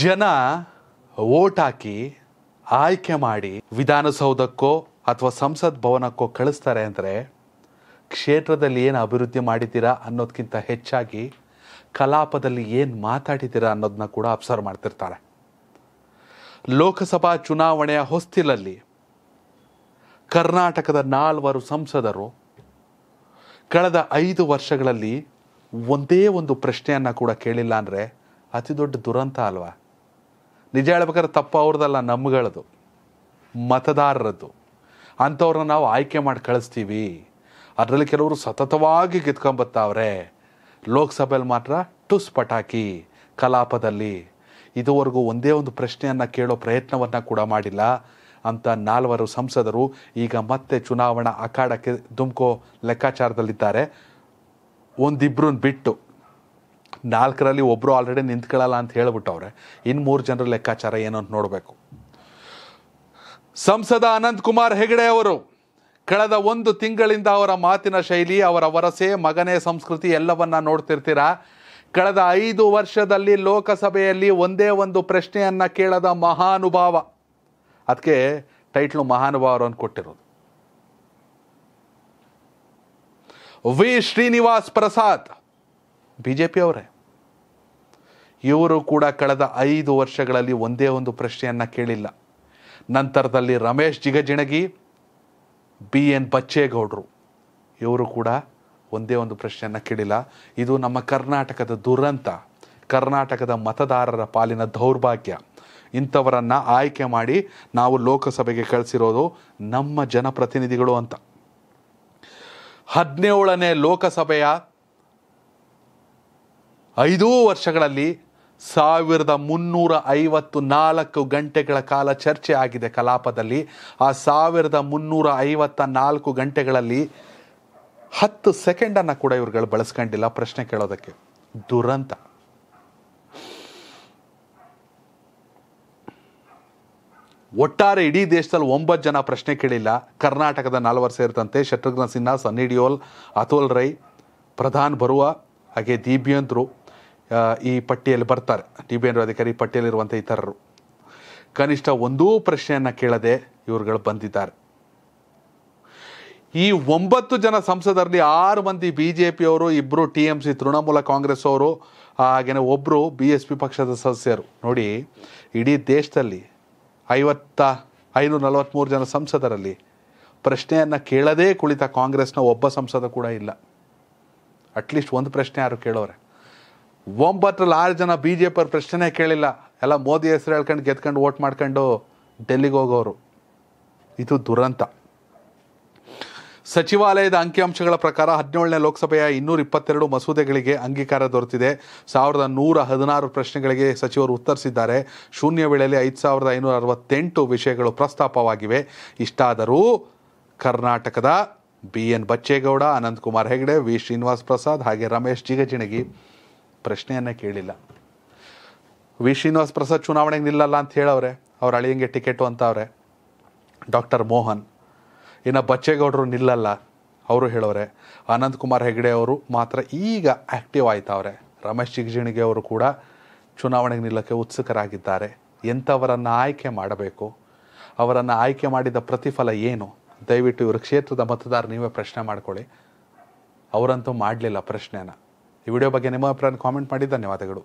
ಜನ ಓಟ್ ಹಾಕಿ ಆಯ್ಕೆ ಮಾಡಿ ವಿಧಾನಸೌಧಕ್ಕೋ ಅಥವಾ ಸಂಸತ್ ಭವನಕ್ಕೋ ಕಳಿಸ್ತಾರೆ ಅಂದರೆ ಕ್ಷೇತ್ರದಲ್ಲಿ ಏನು ಅಭಿವೃದ್ಧಿ ಮಾಡಿದ್ದೀರಾ ಅನ್ನೋದಕ್ಕಿಂತ ಹೆಚ್ಚಾಗಿ ಕಲಾಪದಲ್ಲಿ ಏನು ಮಾತಾಡಿದ್ದೀರಾ ಅನ್ನೋದನ್ನ ಕೂಡ ಅಬ್ಸರ್ವ್ ಮಾಡ್ತಿರ್ತಾರೆ ಲೋಕಸಭಾ ಚುನಾವಣೆಯ ಹೊಸ್ತಿಲಲ್ಲಿ ಕರ್ನಾಟಕದ ನಾಲ್ವರು ಸಂಸದರು ಕಳೆದ ಐದು ವರ್ಷಗಳಲ್ಲಿ ಒಂದೇ ಒಂದು ಪ್ರಶ್ನೆಯನ್ನು ಕೂಡ ಕೇಳಿಲ್ಲ ಅಂದರೆ ಅತಿ ದೊಡ್ಡ ದುರಂತ ಅಲ್ವಾ ನಿಜ ಹೇಳ್ಬೇಕಾದ್ರೆ ತಪ್ಪು ಅವ್ರದ್ದಲ್ಲ ನಮ್ಗಳದು ಮತದಾರರದ್ದು ಅಂಥವ್ರನ್ನ ನಾವು ಆಯ್ಕೆ ಮಾಡಿ ಕಳಿಸ್ತೀವಿ ಅದರಲ್ಲಿ ಕೆಲವರು ಸತತವಾಗಿ ಕಿತ್ಕೊಂಬರ್ತಾವ್ರೆ ಲೋಕಸಭೆಯಲ್ಲಿ ಮಾತ್ರ ಟುಸ್ ಪಟಾಕಿ ಕಲಾಪದಲ್ಲಿ ಇದುವರೆಗೂ ಒಂದೇ ಒಂದು ಪ್ರಶ್ನೆಯನ್ನು ಕೇಳೋ ಪ್ರಯತ್ನವನ್ನು ಕೂಡ ಮಾಡಿಲ್ಲ ಅಂತ ನಾಲ್ವರು ಸಂಸದರು ಈಗ ಮತ್ತೆ ಚುನಾವಣಾ ಅಖಾಡಕ್ಕೆ ದುಮ್ಕೋ ಲೆಕ್ಕಾಚಾರದಲ್ಲಿದ್ದಾರೆ ಒಂದಿಬ್ರನ್ನ ಬಿಟ್ಟು ನಾಲ್ಕರಲ್ಲಿ ಒಬ್ಬರು ಆಲ್ರೆಡಿ ನಿಂತ್ಕೊಳ್ಳಲ್ಲ ಅಂತ ಹೇಳಿಬಿಟ್ಟವ್ರೆ ಇನ್ನು ಮೂರು ಜನರ ಲೆಕ್ಕಾಚಾರ ಏನು ಅಂತ ನೋಡಬೇಕು ಸಂಸದ ಅನಂತ್ ಕುಮಾರ್ ಹೆಗಡೆ ಅವರು ಕಳೆದ ಒಂದು ತಿಂಗಳಿಂದ ಅವರ ಮಾತಿನ ಶೈಲಿ ಅವರ ವರಸೆ ಮಗನೇ ಸಂಸ್ಕೃತಿ ಎಲ್ಲವನ್ನ ನೋಡ್ತಿರ್ತೀರಾ ಕಳೆದ ಐದು ವರ್ಷದಲ್ಲಿ ಲೋಕಸಭೆಯಲ್ಲಿ ಒಂದೇ ಒಂದು ಪ್ರಶ್ನೆಯನ್ನು ಕೇಳದ ಮಹಾನುಭಾವ ಅದಕ್ಕೆ ಟೈಟ್ಲು ಮಹಾನುಭಾವರು ಅಂತ ಕೊಟ್ಟಿರೋದು V Srinivas Prasad B J P ಅವರೇ ಇವರು ಕೂಡ ಕಳೆದ ಐದು ವರ್ಷಗಳಲ್ಲಿ ಒಂದೇ ಒಂದು ಪ್ರಶ್ನೆಯನ್ನು ಕೇಳಿಲ್ಲ ನಂತರದಲ್ಲಿ ರಮೇಶ್ ಜಿಗಜಿಣಗಿ ಬಿ ಎನ್ ಬಚ್ಚೇಗೌಡರು ಇವರು ಕೂಡ ಒಂದೇ ಒಂದು ಪ್ರಶ್ನೆಯನ್ನು ಕೇಳಿಲ್ಲ ಇದು ನಮ್ಮ ಕರ್ನಾಟಕದ ದುರಂತ ಕರ್ನಾಟಕದ ಮತದಾರರ ಪಾಲಿನ ದೌರ್ಭಾಗ್ಯ ಇಂಥವರನ್ನು ಆಯ್ಕೆ ಮಾಡಿ ನಾವು ಲೋಕಸಭೆಗೆ ಕಳಿಸಿರೋದು ನಮ್ಮ ಜನಪ್ರತಿನಿಧಿಗಳು ಅಂತ ಹದಿನೇಳನೇ ಲೋಕಸಭೆಯ ಐದೂ ವರ್ಷಗಳಲ್ಲಿ ಸಾವಿರದ ಮುನ್ನೂರ ಐವತ್ತು ನಾಲ್ಕು ಗಂಟೆಗಳ ಕಾಲ ಚರ್ಚೆ ಆಗಿದೆ ಕಲಾಪದಲ್ಲಿ ಆ ಸಾವಿರದ ಮುನ್ನೂರ ಐವತ್ತ ನಾಲ್ಕು ಗಂಟೆಗಳಲ್ಲಿ ಹತ್ತು ಸೆಕೆಂಡನ್ನು ಕೂಡ ಇವ್ರುಗಳು ಬಳಸ್ಕೊಂಡಿಲ್ಲ ಪ್ರಶ್ನೆ ಕೇಳೋದಕ್ಕೆ ದುರಂತ ಒಟ್ಟಾರೆ ಇಡೀ ದೇಶದಲ್ಲಿ ಒಂಬತ್ತು ಜನ ಪ್ರಶ್ನೆ ಕೇಳಿಲ್ಲ ಕರ್ನಾಟಕದ ನಾಲ್ವರು ಸೇರಿದಂತೆ ಶತ್ರುಘ್ನ ಸಿನ್ಹಾ ಸನ್ನಿಡಿಯೋಲ್ ಅತೋಲ್ ರೈ ಪ್ರಧಾನ್ ಬರುವ ಹಾಗೆ ದಿಬ್ಯಂತ್ರು ಈ ಪಟ್ಟಿಯಲ್ಲಿ ಬರ್ತಾರೆ ಟಿ ಬಿ ಅಧಿಕಾರಿ ಪಟ್ಟಿಯಲ್ಲಿರುವಂಥ ಇತರರು ಕನಿಷ್ಠ ಒಂದೂ ಪ್ರಶ್ನೆಯನ್ನು ಕೇಳದೆ ಇವರುಗಳು ಬಂದಿದ್ದಾರೆ ಈ ಒಂಬತ್ತು ಜನ ಸಂಸದರಲ್ಲಿ ಆರು ಮಂದಿ ಬಿ ಜೆ ಪಿಯವರು ಇಬ್ಬರು T M C Trinamool Congress ಅವರು ಹಾಗೆಯೇ ಒಬ್ಬರು ಬಿ ಎಸ್ ಪಿ ಪಕ್ಷದ ಸದಸ್ಯರು ನೋಡಿ ಇಡೀ ದೇಶದಲ್ಲಿ ಐವತ್ತ ಐನೂರ ನಲವತ್ತ್ಮೂರು ಜನ ಸಂಸದರಲ್ಲಿ ಪ್ರಶ್ನೆಯನ್ನು ಕೇಳದೇ ಕುಳಿತ ಕಾಂಗ್ರೆಸ್ನ ಒಬ್ಬ ಸಂಸದ ಕೂಡ ಇಲ್ಲ ಅಟ್ಲೀಸ್ಟ್ ಒಂದು ಪ್ರಶ್ನೆ ಯಾರು ಕೇಳೋರೆ ಒಂಬತ್ತರಲ್ಲಿ ಆರು ಜನ ಬಿ ಜೆ ಅವ್ರ ಪ್ರಶ್ನೆ ಕೇಳಿಲ್ಲ ಎಲ್ಲ ಮೋದಿ ಹೆಸರು ಹೇಳ್ಕೊಂಡು ಗೆದ್ಕೊಂಡು ಓಟ್ ಮಾಡ್ಕೊಂಡು ಡೆಲ್ಲಿಗೆ ಹೋಗೋರು ಇದು ದುರಂತ ಸಚಿವಾಲಯದ ಅಂಕಿಅಂಶಗಳ ಪ್ರಕಾರ ಹದಿನೇಳನೇ ಲೋಕಸಭೆಯ ಇನ್ನೂರ ಇಪ್ಪತ್ತೆರಡು ಮಸೂದೆಗಳಿಗೆ ಅಂಗೀಕಾರ ದೊರೆತಿದೆ ಸಾವಿರದ ನೂರ ಹದಿನಾರು ಪ್ರಶ್ನೆಗಳಿಗೆ ಸಚಿವರು ಉತ್ತರಿಸಿದ್ದಾರೆ ಶೂನ್ಯ ವೇಳೆಯಲ್ಲಿ ಐದು ಸಾವಿರದ ಐನೂರ ಅರವತ್ತೆಂಟು ವಿಷಯಗಳು ಪ್ರಸ್ತಾಪವಾಗಿವೆ ಇಷ್ಟಾದರೂ ಕರ್ನಾಟಕದ B N Bachegowda Anantkumar Hegde V Srinivas Prasad ಹಾಗೆ ರಮೇಶ್ ಜಿಗಜಿಣಗಿ ಪ್ರಶ್ನೆಯನ್ನೇ ಕೇಳಿಲ್ಲ ವಿ ಶ್ರೀನಿವಾಸ್ ಪ್ರಸಾದ್ ಚುನಾವಣೆಗೆ ನಿಲ್ಲಲ್ಲ ಅಂತ ಹೇಳವ್ರೆ ಅವ್ರ ಅಳಿಯಂಗೆ ಟಿಕೆಟ್ ಅಂತವ್ರೆ ಡಾಕ್ಟರ್ ಮೋಹನ್ ಇನ್ನು ಬಚ್ಚೇಗೌಡರು ನಿಲ್ಲಲ್ಲ ಅವರು ಹೇಳೋರೆ ಅನಂತಕುಮಾರ್ ಹೆಗ್ಡೆ ಅವರು ಮಾತ್ರ ಈಗ ಆ್ಯಕ್ಟಿವ್ ಆಯ್ತವ್ರೆ ರಮೇಶ್ ಜಿಗಜಿಣಿಗೆ ಅವರು ಕೂಡ ಚುನಾವಣೆಗೆ ನಿಲ್ಲಕ್ಕೆ ಉತ್ಸುಕರಾಗಿದ್ದಾರೆ ಎಂಥವರನ್ನು ಆಯ್ಕೆ ಮಾಡಬೇಕು ಅವರನ್ನು ಆಯ್ಕೆ ಮಾಡಿದ ಪ್ರತಿಫಲ ಏನು ದಯವಿಟ್ಟು ಇವರು ಕ್ಷೇತ್ರದ ಮತದಾರ ನೀವೇ ಪ್ರಶ್ನೆ ಮಾಡ್ಕೊಳ್ಳಿ ಅವರಂತೂ ಮಾಡಲಿಲ್ಲ ಪ್ರಶ್ನೆನ ಈ ವಿಡಿಯೋ ಬಗ್ಗೆ ನಿಮ್ಮ ಅಭಿಪ್ರಾಯ ಕಾಮೆಂಟ್ ಮಾಡಿ ಧನ್ಯವಾದಗಳು